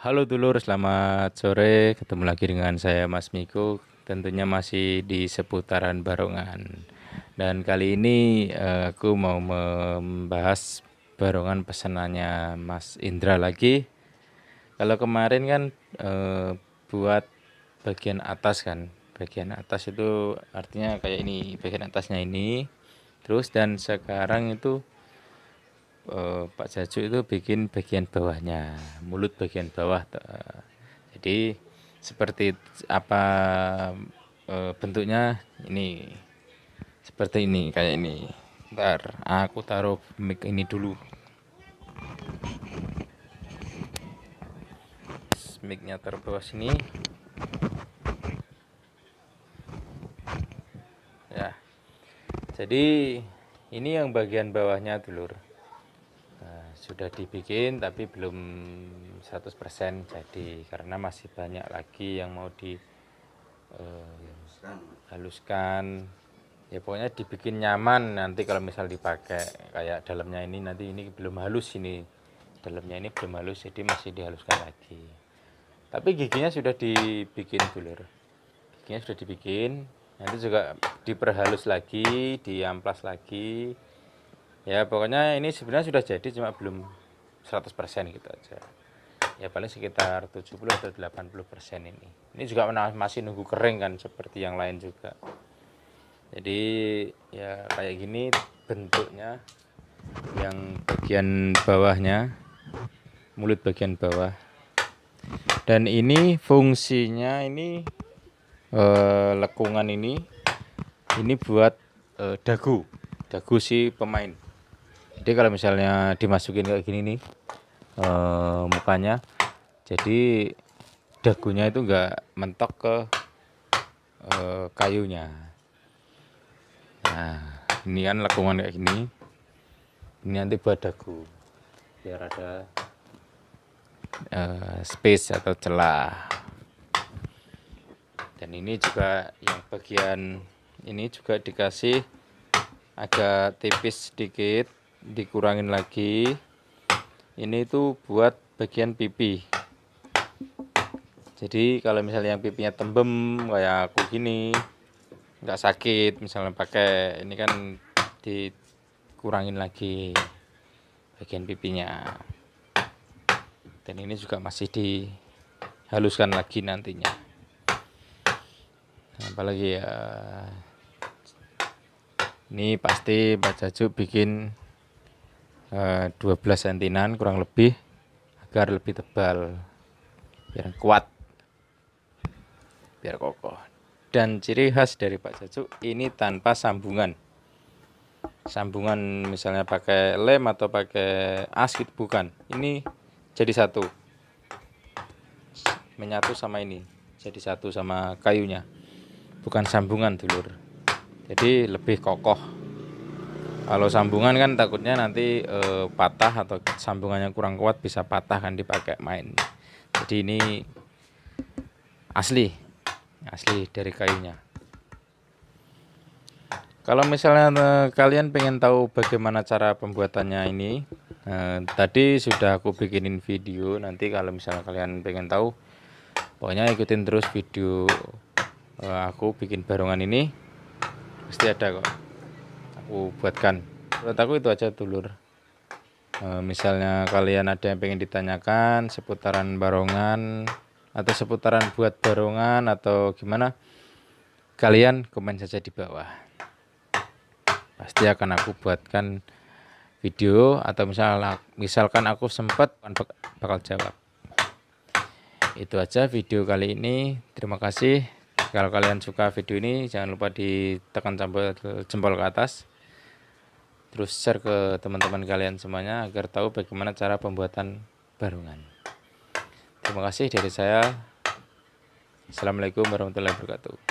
Halo dulur, selamat sore. Ketemu lagi dengan saya Mas Miko, tentunya masih di seputaran Barongan. Dan kali ini eh, aku mau membahas Barongan pesenannya Mas Indra lagi. Kalau kemarin kan eh, buat bagian atas kan, bagian atas itu artinya kayak ini, bagian atasnya ini. Terus dan sekarang itu eh, Pak Jajuk itu bikin bagian bawahnya, mulut bagian bawah. Eh, jadi seperti apa eh, bentuknya ini seperti ini kayak ini. Ntar aku taruh mic ini dulu. Micnya terbawah sini. Ya. Jadi ini yang bagian bawahnya dulur sudah dibikin tapi belum 100% jadi karena masih banyak lagi yang mau di eh, haluskan ya pokoknya dibikin nyaman nanti kalau misal dipakai kayak dalamnya ini nanti ini belum halus ini dalamnya ini belum halus jadi masih dihaluskan lagi tapi giginya sudah dibikin dulur giginya sudah dibikin nanti juga diperhalus lagi diamplas lagi ya pokoknya ini sebenarnya sudah jadi cuma belum 100% gitu aja ya paling sekitar 70 atau 80 persen ini ini juga masih nunggu kering kan seperti yang lain juga jadi ya kayak gini bentuknya yang bagian bawahnya mulut bagian bawah dan ini fungsinya ini eh, lekungan ini ini buat eh, dagu dagu si pemain jadi kalau misalnya dimasukin kayak gini nih eh, mukanya jadi dagunya itu enggak mentok ke eh, kayunya nah ini kan lekungan kayak gini ini nanti buat dagu biar ada eh, space atau celah dan ini juga yang bagian ini juga dikasih agak tipis sedikit dikurangin lagi ini itu buat bagian pipi jadi kalau misalnya yang pipinya tembem kayak aku gini nggak sakit misalnya pakai ini kan dikurangin lagi bagian pipinya dan ini juga masih dihaluskan lagi nantinya nah, apalagi ya ini pasti Pak Jajuk bikin 12 eh, sentinan kurang lebih agar lebih tebal biar kuat biar kokoh dan ciri khas dari Pak Jacu ini tanpa sambungan sambungan misalnya pakai lem atau pakai as gitu, bukan ini jadi satu menyatu sama ini jadi satu sama kayunya bukan sambungan dulur jadi lebih kokoh kalau sambungan kan takutnya nanti e, patah atau sambungannya kurang kuat bisa patah kan dipakai main. Jadi ini asli, asli dari kayunya. Kalau misalnya e, kalian pengen tahu bagaimana cara pembuatannya ini, e, tadi sudah aku bikinin video. Nanti kalau misalnya kalian pengen tahu, pokoknya ikutin terus video e, aku bikin barongan ini. Pasti ada kok aku buatkan menurut aku itu aja dulur e, misalnya kalian ada yang pengen ditanyakan seputaran barongan atau seputaran buat barongan atau gimana kalian komen saja di bawah pasti akan aku buatkan video atau misalnya misalkan aku sempat bakal jawab itu aja video kali ini terima kasih kalau kalian suka video ini jangan lupa ditekan jempol, jempol ke atas terus share ke teman-teman kalian semuanya agar tahu bagaimana cara pembuatan barungan. Terima kasih dari saya. Assalamualaikum warahmatullahi wabarakatuh.